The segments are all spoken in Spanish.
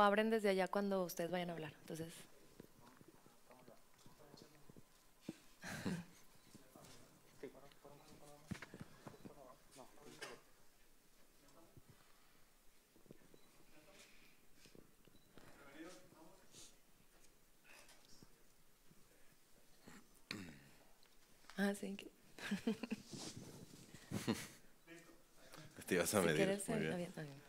abren desde allá cuando ustedes vayan a hablar. Entonces. Ah, sí. Te a medir. bien.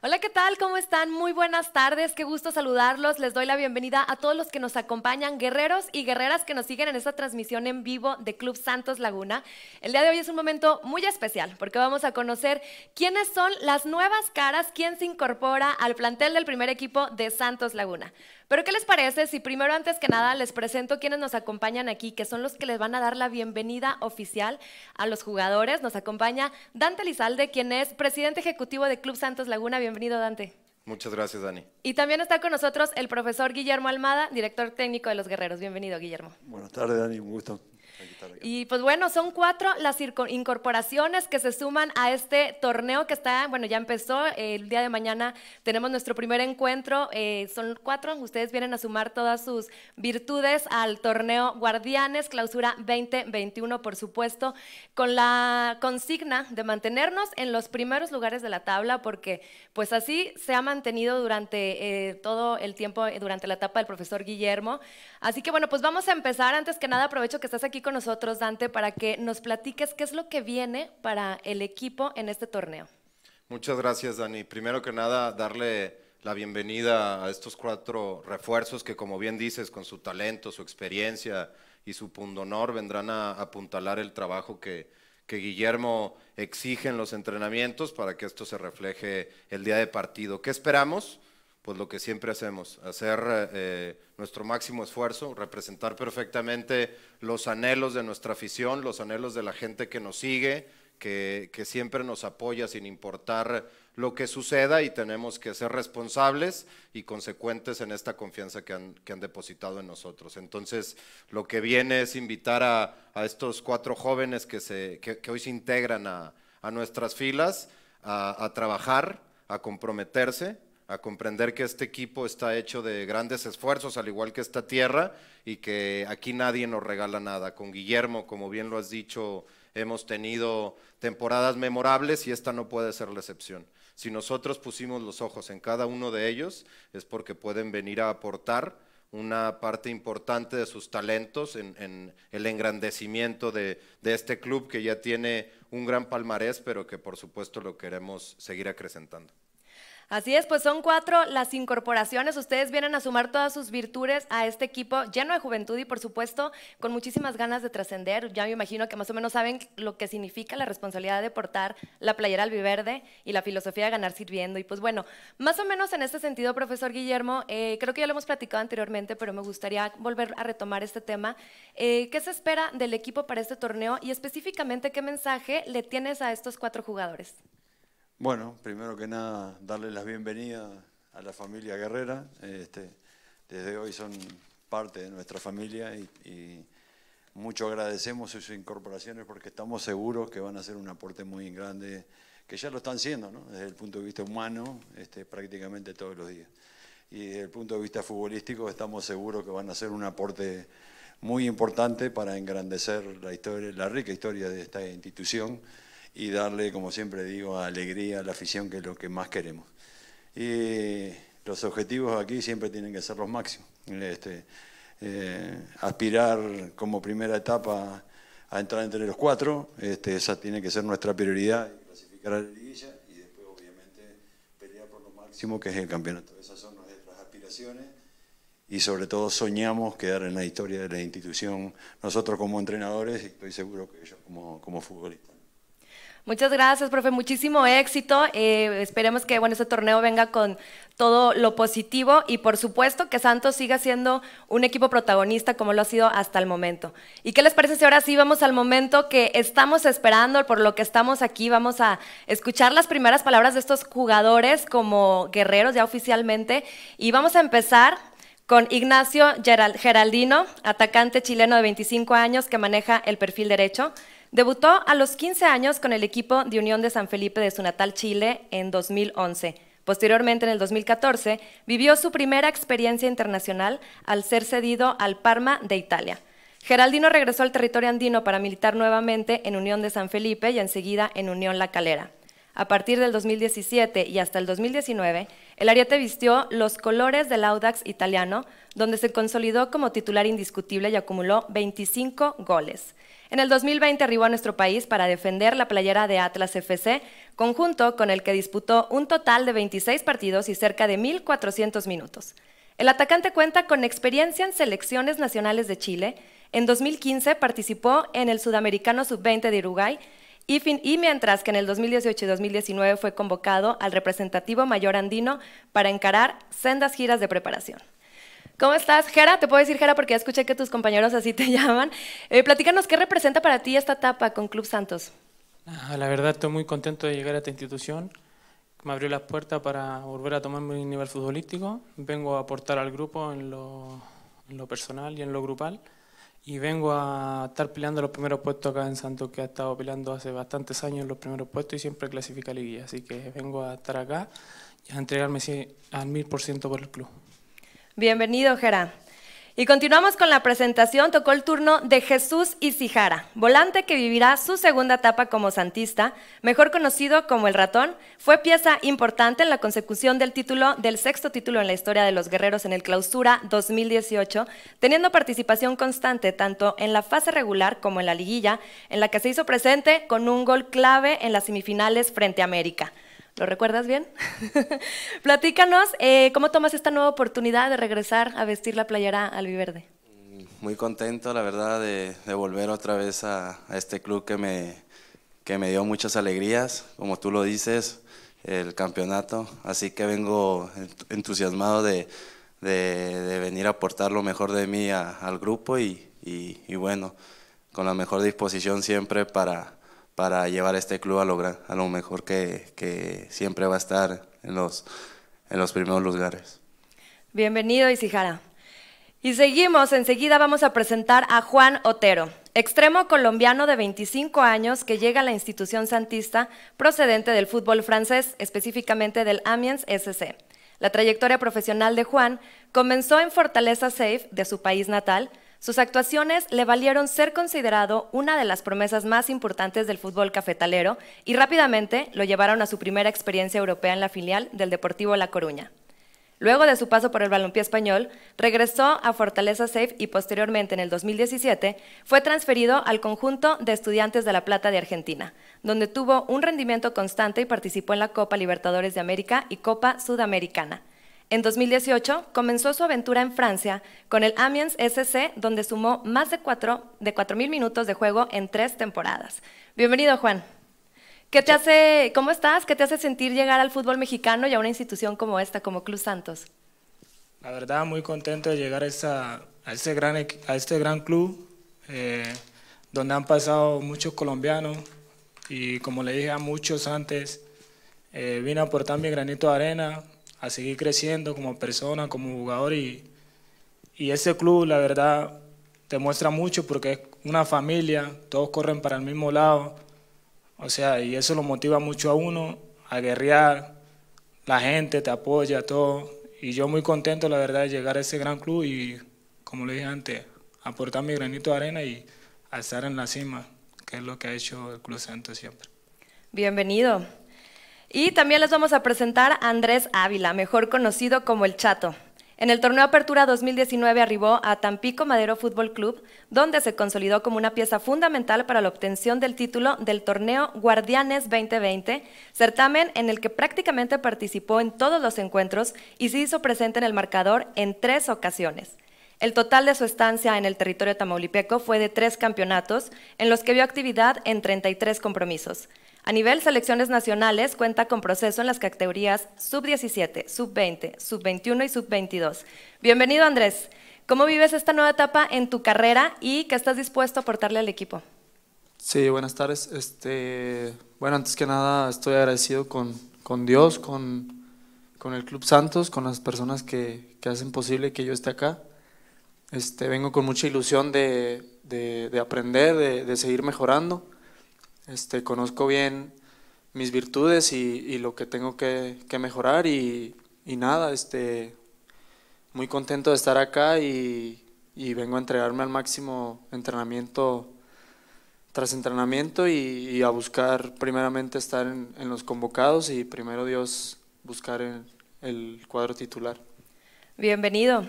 Hola, ¿qué tal? ¿Cómo están? Muy buenas tardes, qué gusto saludarlos. Les doy la bienvenida a todos los que nos acompañan, guerreros y guerreras que nos siguen en esta transmisión en vivo de Club Santos Laguna. El día de hoy es un momento muy especial porque vamos a conocer quiénes son las nuevas caras, quién se incorpora al plantel del primer equipo de Santos Laguna. Pero ¿qué les parece si primero antes que nada les presento quienes nos acompañan aquí, que son los que les van a dar la bienvenida oficial a los jugadores? Nos acompaña Dante Lizalde, quien es presidente ejecutivo de Club Santos Laguna. Bienvenido, Dante. Muchas gracias, Dani. Y también está con nosotros el profesor Guillermo Almada, director técnico de los Guerreros. Bienvenido, Guillermo. Buenas tardes, Dani. Un gusto y pues bueno, son cuatro las incorporaciones que se suman a este torneo que está, bueno, ya empezó, el día de mañana tenemos nuestro primer encuentro, eh, son cuatro, ustedes vienen a sumar todas sus virtudes al torneo Guardianes, clausura 2021, por supuesto, con la consigna de mantenernos en los primeros lugares de la tabla, porque pues así se ha mantenido durante eh, todo el tiempo, eh, durante la etapa del profesor Guillermo. Así que bueno, pues vamos a empezar, antes que nada aprovecho que estás aquí nosotros, Dante, para que nos platiques qué es lo que viene para el equipo en este torneo. Muchas gracias, Dani. Primero que nada, darle la bienvenida a estos cuatro refuerzos que, como bien dices, con su talento, su experiencia y su pundonor, vendrán a apuntalar el trabajo que, que Guillermo exige en los entrenamientos para que esto se refleje el día de partido. ¿Qué esperamos? pues lo que siempre hacemos, hacer eh, nuestro máximo esfuerzo, representar perfectamente los anhelos de nuestra afición, los anhelos de la gente que nos sigue, que, siempre nos apoya sin importar lo que suceda y tenemos que ser responsables y consecuentes en esta confianza que han, depositado en nosotros. Entonces, lo que viene es invitar a, estos cuatro jóvenes que, se, hoy se integran a, nuestras filas a, a trabajar, a comprometerse a comprender que este equipo está hecho de grandes esfuerzos, al igual que esta tierra, y que aquí nadie nos regala nada. Con Guillermo, como bien lo has dicho, hemos tenido temporadas memorables y esta no puede ser la excepción. Si nosotros pusimos los ojos en cada uno de ellos, es porque pueden venir a aportar una parte importante de sus talentos en, el engrandecimiento de, este club que ya tiene un gran palmarés, pero que por supuesto lo queremos seguir acrecentando. Así es, pues son cuatro las incorporaciones. Ustedes vienen a sumar todas sus virtudes a este equipo lleno de juventud y, por supuesto, con muchísimas ganas de trascender. Ya me imagino que más o menos saben lo que significa la responsabilidad de portar la playera albiverde y la filosofía de ganar sirviendo. Y pues bueno, más o menos en este sentido, profesor Guillermo, eh, creo que ya lo hemos platicado anteriormente, pero me gustaría volver a retomar este tema. Eh, ¿Qué se espera del equipo para este torneo y específicamente qué mensaje le tienes a estos cuatro jugadores? Bueno, primero que nada, darle las bienvenidas a la familia Guerrera. Este, desde hoy son parte de nuestra familia y, mucho agradecemos sus incorporaciones porque estamos seguros que van a ser un aporte muy grande, que ya lo están siendo, ¿no? desde el punto de vista humano, este, prácticamente todos los días. Y desde el punto de vista futbolístico estamos seguros que van a ser un aporte muy importante para engrandecer la, historia, la rica historia de esta institución y darle, como siempre digo, alegría a la afición, que es lo que más queremos. Y los objetivos aquí siempre tienen que ser los máximos. Este, eh, aspirar como primera etapa a entrar entre los cuatro, este, esa tiene que ser nuestra prioridad, clasificar a la liguilla y después obviamente pelear por lo máximo que es el campeonato. Esas son nuestras aspiraciones y sobre todo soñamos quedar en la historia de la institución, nosotros como entrenadores y estoy seguro que ellos como, como futbolistas. Muchas gracias, profe. Muchísimo éxito. Eh, esperemos que bueno, este torneo venga con todo lo positivo y por supuesto que Santos siga siendo un equipo protagonista como lo ha sido hasta el momento. ¿Y qué les parece si ahora sí vamos al momento que estamos esperando, por lo que estamos aquí? Vamos a escuchar las primeras palabras de estos jugadores como guerreros ya oficialmente y vamos a empezar con Ignacio Geraldino, atacante chileno de 25 años que maneja el perfil derecho. Debutó a los 15 años con el equipo de Unión de San Felipe de su natal Chile en 2011. Posteriormente, en el 2014, vivió su primera experiencia internacional al ser cedido al Parma de Italia. Geraldino regresó al territorio andino para militar nuevamente en Unión de San Felipe y enseguida en Unión La Calera. A partir del 2017 y hasta el 2019, el ariete vistió los colores del Audax italiano, donde se consolidó como titular indiscutible y acumuló 25 goles. En el 2020 arribó a nuestro país para defender la playera de Atlas FC, conjunto con el que disputó un total de 26 partidos y cerca de 1.400 minutos. El atacante cuenta con experiencia en selecciones nacionales de Chile. En 2015 participó en el Sudamericano Sub-20 de Uruguay y, mientras que en el 2018 y 2019 fue convocado al representativo mayor andino para encarar sendas giras de preparación. ¿Cómo estás, Gera? Te puedo decir Gera porque ya escuché que tus compañeros así te llaman. Eh, platícanos qué representa para ti esta etapa con Club Santos. Ah, la verdad estoy muy contento de llegar a esta institución. Me abrió las puertas para volver a tomar mi nivel futbolístico. Vengo a aportar al grupo en lo personal y en lo grupal y vengo a estar peleando los primeros puestos acá en Santos, que ha estado peleando hace bastantes años los primeros puestos y siempre clasifica a liguilla. Así que vengo a estar acá y a entregarme al mil por por el club. Bienvenido, Gerard. Y continuamos con la presentación. Tocó el turno de Jesús Isijara, volante que vivirá su segunda etapa como santista, mejor conocido como el ratón. Fue pieza importante en la consecución del título, del sexto título en la historia de los guerreros en el Clausura 2018, teniendo participación constante tanto en la fase regular como en la liguilla, en la que se hizo presente con un gol clave en las semifinales frente a América. ¿Lo recuerdas bien? Platícanos, eh, ¿cómo tomas esta nueva oportunidad de regresar a vestir la playera albiverde? Mm, muy contento, la verdad, de, volver otra vez a, este club que me, que me dio muchas alegrías, como tú lo dices, el campeonato. Así que vengo entusiasmado de, de, venir a aportar lo mejor de mí al grupo y, y bueno, con la mejor disposición siempre para, para llevar este club a lograr a lo mejor que, siempre va a estar en los, en los primeros lugares. Bienvenido, Isijara. Y seguimos, enseguida vamos a presentar a Juan Otero, extremo colombiano de 25 años que llega a la institución santista procedente del fútbol francés, específicamente del Amiens SC. La trayectoria profesional de Juan comenzó en Fortaleza Safe de su país natal, sus actuaciones le valieron ser considerado una de las promesas más importantes del fútbol cafetalero y rápidamente lo llevaron a su primera experiencia europea en la filial del Deportivo La Coruña. Luego de su paso por el balompié español, regresó a Fortaleza Safe y posteriormente en el 2017 fue transferido al conjunto de Estudiantes de La Plata de Argentina, donde tuvo un rendimiento constante y participó en la Copa Libertadores de América y Copa Sudamericana. En 2018 comenzó su aventura en Francia con el Amiens SC, donde sumó más de 4 de minutos de juego en tres temporadas. Bienvenido, Juan. ¿Qué te hace, ¿Cómo estás? ¿Qué te hace sentir llegar al fútbol mexicano y a una institución como esta, como Club Santos? La verdad, muy contento de llegar a, este, gran, a este gran club, eh, donde han pasado muchos colombianos y como le dije a muchos antes, eh, vine a aportar mi granito de arena a seguir creciendo como persona, como jugador y, y ese club la verdad te muestra mucho porque es una familia, todos corren para el mismo lado, o sea, y eso lo motiva mucho a uno a guerrear, la gente te apoya, todo, y yo muy contento la verdad de llegar a ese gran club y como le dije antes, aportar mi granito de arena y a estar en la cima, que es lo que ha hecho el Club santo siempre. Bienvenido. Y también les vamos a presentar a Andrés Ávila, mejor conocido como El Chato. En el torneo Apertura 2019 arribó a Tampico Madero Fútbol Club, donde se consolidó como una pieza fundamental para la obtención del título del torneo Guardianes 2020, certamen en el que prácticamente participó en todos los encuentros y se hizo presente en el marcador en tres ocasiones. El total de su estancia en el territorio tamaulipeco fue de tres campeonatos, en los que vio actividad en 33 compromisos. A nivel selecciones nacionales, cuenta con proceso en las categorías sub-17, sub-20, sub-21 y sub-22. Bienvenido, Andrés. ¿Cómo vives esta nueva etapa en tu carrera y qué estás dispuesto a aportarle al equipo? Sí, buenas tardes. Este, bueno, antes que nada estoy agradecido con, Dios, con, el Club Santos, con las personas que, hacen posible que yo esté acá. Este, vengo con mucha ilusión de, aprender, de seguir mejorando este, conozco bien mis virtudes y, lo que tengo que, mejorar y, nada, este, muy contento de estar acá y, vengo a entregarme al máximo entrenamiento tras entrenamiento y, a buscar primeramente estar en, los convocados y primero Dios buscar el, el cuadro titular. Bienvenido.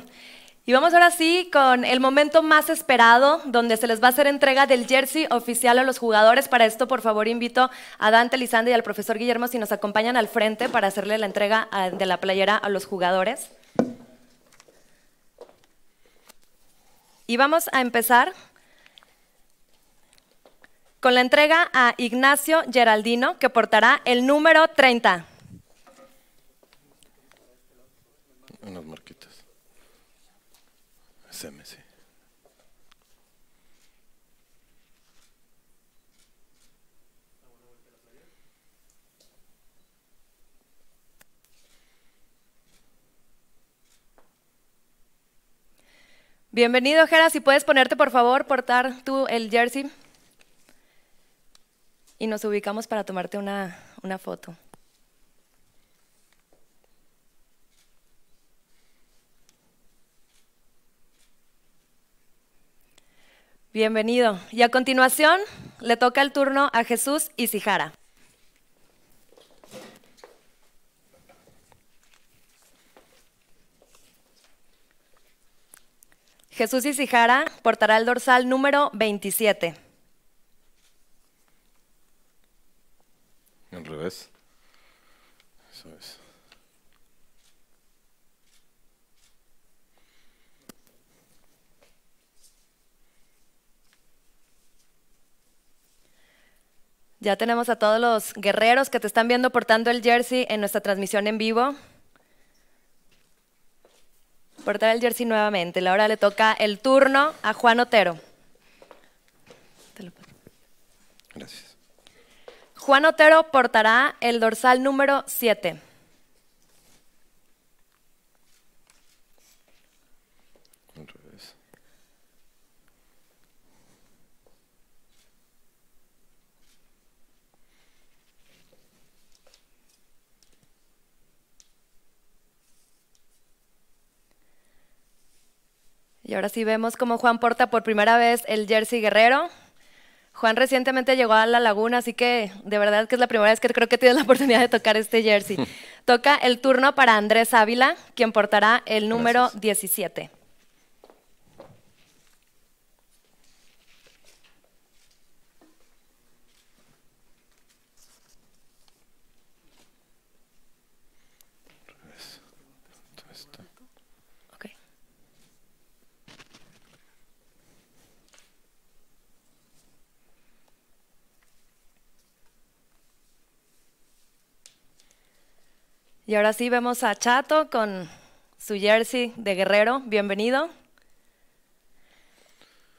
Y vamos ahora sí con el momento más esperado, donde se les va a hacer entrega del jersey oficial a los jugadores. Para esto, por favor, invito a Dante Lizande y al profesor Guillermo si nos acompañan al frente para hacerle la entrega de la playera a los jugadores. Y vamos a empezar con la entrega a Ignacio Geraldino, que portará el número 30. Bienvenido, Jera. Si puedes ponerte, por favor, portar tú el jersey. Y nos ubicamos para tomarte una, una foto. Bienvenido. Y a continuación le toca el turno a Jesús Sijara. Jesús Sijara portará el dorsal número 27. Al revés. Eso es. Ya tenemos a todos los guerreros que te están viendo portando el jersey en nuestra transmisión en vivo. Portar el jersey nuevamente. La hora le toca el turno a Juan Otero. Gracias. Juan Otero portará el dorsal número 7. Y ahora sí vemos cómo Juan porta por primera vez el jersey guerrero. Juan recientemente llegó a La Laguna, así que de verdad que es la primera vez que creo que tiene la oportunidad de tocar este jersey. Toca el turno para Andrés Ávila, quien portará el número 17. Y ahora sí vemos a Chato con su jersey de guerrero. Bienvenido.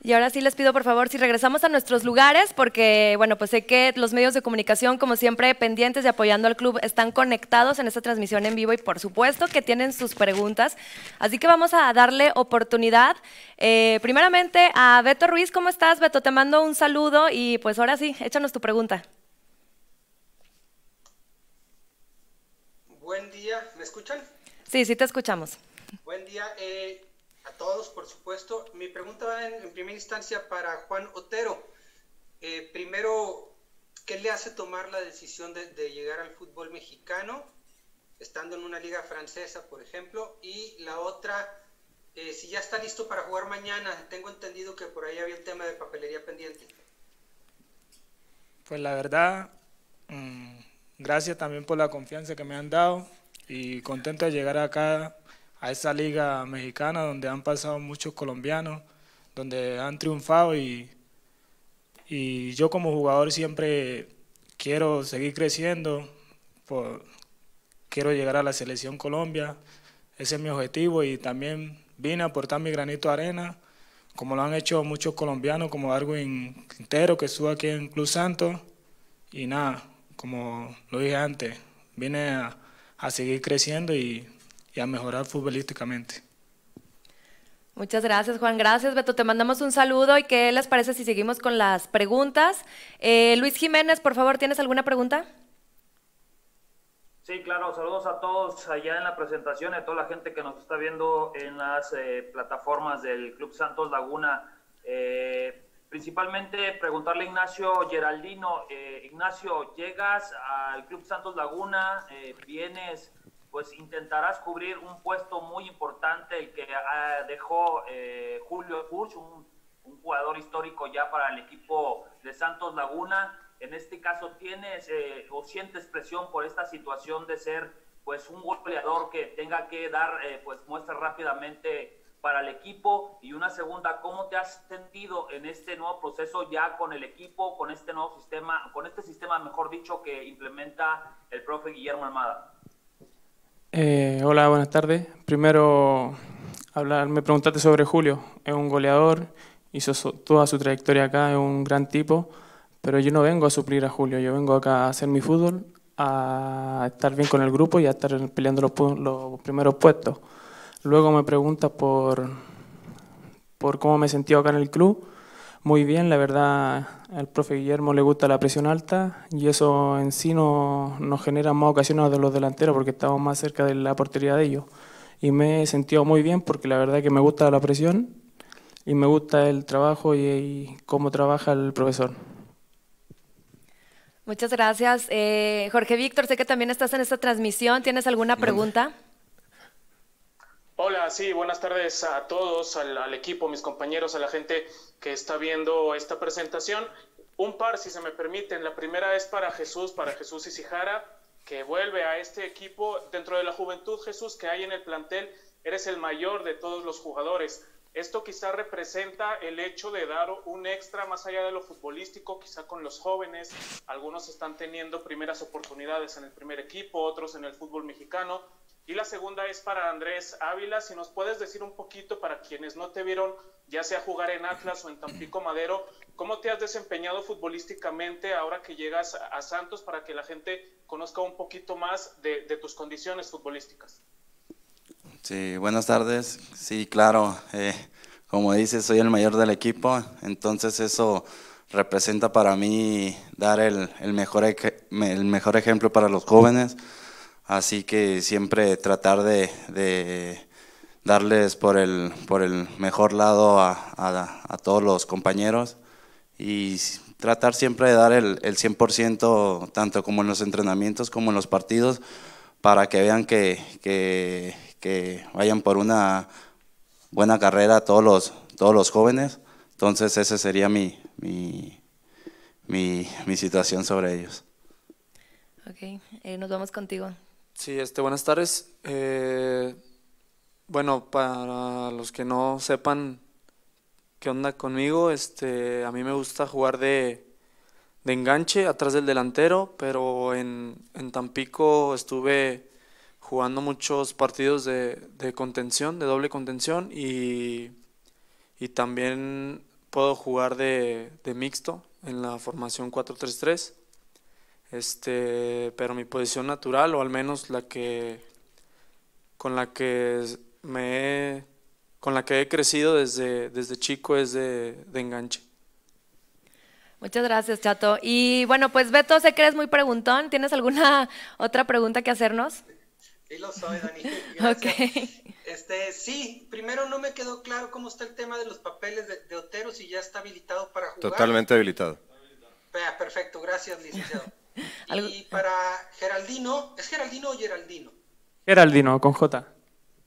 Y ahora sí les pido por favor si regresamos a nuestros lugares, porque bueno, pues sé que los medios de comunicación, como siempre, pendientes y apoyando al club, están conectados en esta transmisión en vivo y por supuesto que tienen sus preguntas. Así que vamos a darle oportunidad. Eh, primeramente a Beto Ruiz, ¿cómo estás, Beto? Te mando un saludo y pues ahora sí, échanos tu pregunta. buen día. ¿Me escuchan? Sí, sí te escuchamos. Buen día eh, a todos, por supuesto. Mi pregunta va en, primera instancia para Juan Otero. Eh, primero, ¿qué le hace tomar la decisión de, llegar al fútbol mexicano, estando en una liga francesa, por ejemplo? Y la otra, eh, si ya está listo para jugar mañana, tengo entendido que por ahí había un tema de papelería pendiente. Pues la verdad, mm, Gracias también por la confianza que me han dado y contento de llegar acá a esta liga mexicana donde han pasado muchos colombianos, donde han triunfado y, yo como jugador siempre quiero seguir creciendo, quiero llegar a la selección Colombia, ese es mi objetivo y también vine a aportar mi granito de arena, como lo han hecho muchos colombianos, como Darwin Quintero, que estuvo aquí en Club Santos, y nada, como lo dije antes, viene a, seguir creciendo y, a mejorar futbolísticamente. Muchas gracias, Juan. Gracias, Beto. Te mandamos un saludo y qué les parece si seguimos con las preguntas. Eh, Luis Jiménez, por favor, ¿tienes alguna pregunta? Sí, claro. Saludos a todos allá en la presentación, a toda la gente que nos está viendo en las eh, plataformas del Club Santos Laguna. Eh, Principalmente preguntarle a Ignacio Geraldino, eh, Ignacio, llegas al Club Santos Laguna, eh, vienes, pues intentarás cubrir un puesto muy importante, el que ah, dejó eh, Julio Bush, un, jugador histórico ya para el equipo de Santos Laguna. En este caso tienes o sientes presión por esta situación de ser pues un goleador que tenga que dar pues muestra rápidamente para el equipo? Y una segunda, ¿cómo te has sentido en este nuevo proceso ya con el equipo, con este nuevo sistema, con este sistema, mejor dicho, que implementa el profe Guillermo Almada? Eh, hola, buenas tardes. Primero, hablar, me preguntaste sobre Julio. Es un goleador, hizo toda su trayectoria acá, es un gran tipo, pero yo no vengo a suplir a Julio, yo vengo acá a hacer mi fútbol, a estar bien con el grupo y a estar peleando los primeros puestos. Luego me pregunta por, por cómo me sentí acá en el club. Muy bien, la verdad, al profe Guillermo le gusta la presión alta y eso en sí no, nos genera más ocasiones de los delanteros porque estamos más cerca de la portería de ellos. Y me he sentido muy bien porque la verdad que me gusta la presión y me gusta el trabajo y, cómo trabaja el profesor. Muchas gracias. Eh, Jorge Víctor, sé que también estás en esta transmisión. ¿Tienes alguna pregunta? Hola, sí, buenas tardes a todos, al, equipo, mis compañeros, a la gente que está viendo esta presentación. Un par, si se me permiten. La primera es para Jesús, para Jesús Isijara, que vuelve a este equipo dentro de la juventud, Jesús, que hay en el plantel. Eres el mayor de todos los jugadores. Esto quizá representa el hecho de dar un extra más allá de lo futbolístico, quizá con los jóvenes. Algunos están teniendo primeras oportunidades en el primer equipo, otros en el fútbol mexicano, y la segunda es para Andrés Ávila, si nos puedes decir un poquito para quienes no te vieron, ya sea jugar en Atlas o en Tampico Madero, ¿cómo te has desempeñado futbolísticamente ahora que llegas a Santos para que la gente conozca un poquito más de, tus condiciones futbolísticas? Sí, buenas tardes. Sí, claro, eh, como dices, soy el mayor del equipo, entonces eso representa para mí dar el mejor, el mejor ejemplo para los jóvenes. Así que siempre tratar de, darles por el, mejor lado a, todos los compañeros y tratar siempre de dar el, 100% tanto como en los entrenamientos como en los partidos para que vean que, vayan por una buena carrera todos los, jóvenes. Entonces esa sería mi, situación sobre ellos. Ok, eh, nos vamos contigo. Sí, este, buenas tardes. Eh, bueno, para los que no sepan qué onda conmigo, este, a mí me gusta jugar de, de enganche atrás del delantero, pero en, en Tampico estuve jugando muchos partidos de, contención, de doble contención, y, también puedo jugar de, de mixto en la formación 4-3-3. Este, pero mi posición natural, o al menos la que con la que me he, con la que he crecido desde, desde chico es de, enganche. Muchas gracias, Chato. Y bueno, pues Beto, sé que eres muy preguntón. ¿Tienes alguna otra pregunta que hacernos? Sí, lo soy, Dani. okay. Este, sí, primero no me quedó claro cómo está el tema de los papeles de, de Otero, si ya está habilitado para jugar. Totalmente habilitado. Perfecto, gracias, licenciado. Y eh. para Geraldino, ¿es Geraldino o Geraldino? Geraldino, con J.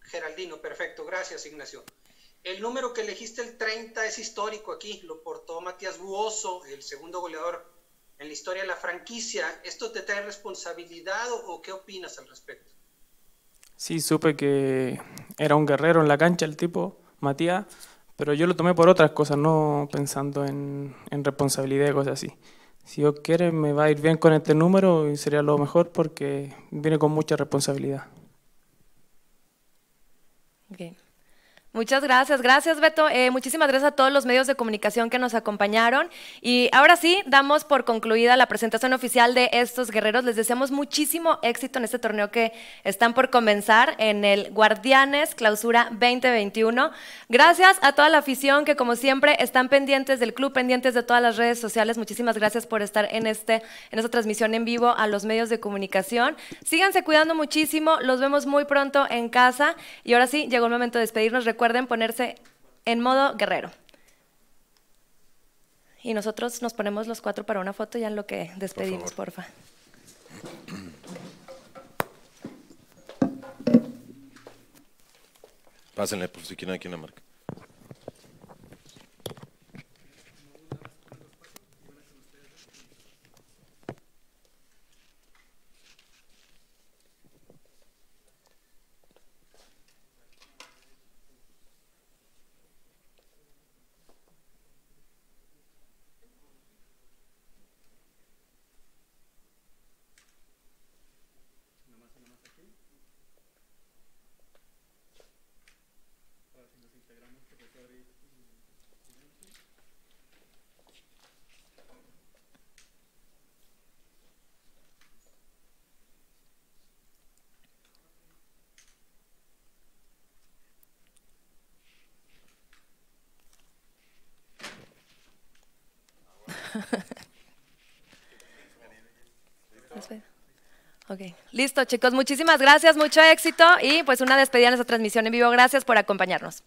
Geraldino, perfecto, gracias Ignacio. El número que elegiste, el 30, es histórico aquí, lo portó Matías Buoso, el segundo goleador en la historia de la franquicia. ¿Esto te trae responsabilidad o, qué opinas al respecto? Sí, supe que era un guerrero en la cancha el tipo, Matías, pero yo lo tomé por otras cosas, no pensando en, en responsabilidad y cosas así si Dios quiere, me va a ir bien con este número y sería lo mejor porque viene con mucha responsabilidad. Muchas gracias, gracias Beto. Eh, muchísimas gracias a todos los medios de comunicación que nos acompañaron. Y ahora sí, damos por concluida la presentación oficial de estos guerreros. Les deseamos muchísimo éxito en este torneo que están por comenzar en el Guardianes Clausura 2021. Gracias a toda la afición que como siempre están pendientes del club, pendientes de todas las redes sociales. Muchísimas gracias por estar en, este, en esta transmisión en vivo a los medios de comunicación. Síganse cuidando muchísimo, los vemos muy pronto en casa. Y ahora sí, llegó el momento de despedirnos recuerden ponerse en modo guerrero. Y nosotros nos ponemos los cuatro para una foto ya en lo que despedimos, porfa. Pásenle por si quieren aquí la marca. Listo, chicos. Muchísimas gracias, mucho éxito y pues una despedida en esta transmisión en vivo. Gracias por acompañarnos.